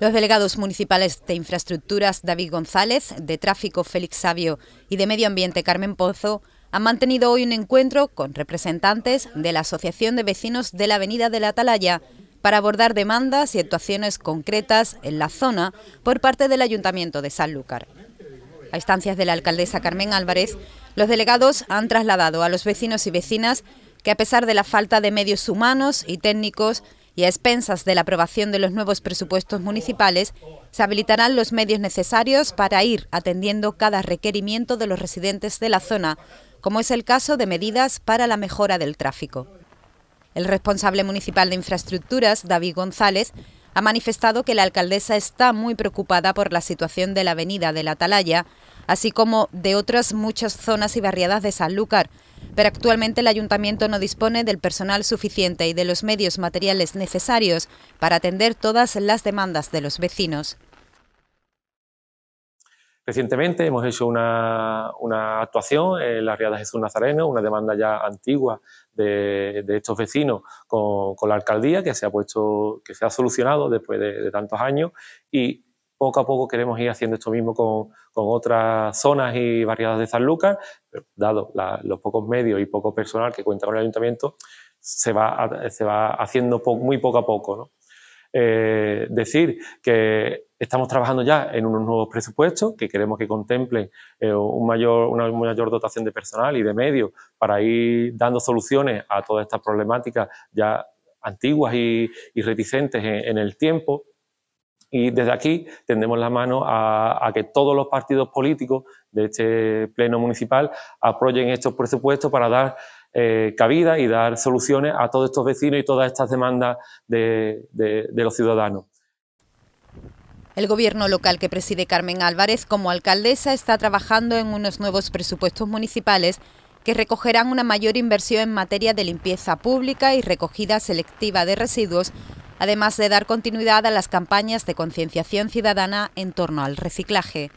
Los delegados municipales de Infraestructuras David González, de Tráfico Félix Sabio y de Medio Ambiente Carmen Pozo han mantenido hoy un encuentro con representantes de la Asociación de Vecinos de la Avenida de la Atalaya para abordar demandas y actuaciones concretas en la zona por parte del Ayuntamiento de Sanlúcar. A instancias de la alcaldesa Carmen Álvarez, los delegados han trasladado a los vecinos y vecinas que a pesar de la falta de medios humanos y técnicos y a expensas de la aprobación de los nuevos presupuestos municipales, se habilitarán los medios necesarios para ir atendiendo cada requerimiento de los residentes de la zona, como es el caso de medidas para la mejora del tráfico. El responsable municipal de infraestructuras, David González, ha manifestado que la alcaldesa está muy preocupada por la situación de la avenida de la Atalaya, así como de otras muchas zonas y barriadas de Sanlúcar, pero actualmente el ayuntamiento no dispone del personal suficiente y de los medios materiales necesarios para atender todas las demandas de los vecinos. Recientemente hemos hecho una, actuación en la de Jesús Nazareno, una demanda ya antigua de, estos vecinos con, la alcaldía que se ha puesto, que se ha solucionado después de, de tantos años y poco a poco queremos ir haciendo esto mismo con, otras zonas y barriadas de San Lucas, dado los pocos medios y poco personal que cuenta con el ayuntamiento, se va, haciendo muy poco a poco. Eh, decir que estamos trabajando ya en unos nuevos presupuestos que queremos que contemplen eh, un mayor, una mayor dotación de personal y de medios para ir dando soluciones a todas estas problemáticas ya antiguas y, reticentes en el tiempo. Y desde aquí tendemos la mano a, que todos los partidos políticos de este Pleno Municipal apoyen estos presupuestos para dar eh, cabida y dar soluciones a todos estos vecinos y todas estas demandas de, de los ciudadanos. El gobierno local que preside Carmen Álvarez como alcaldesa está trabajando en unos nuevos presupuestos municipales que recogerán una mayor inversión en materia de limpieza pública y recogida selectiva de residuos además de dar continuidad a las campañas de concienciación ciudadana en torno al reciclaje.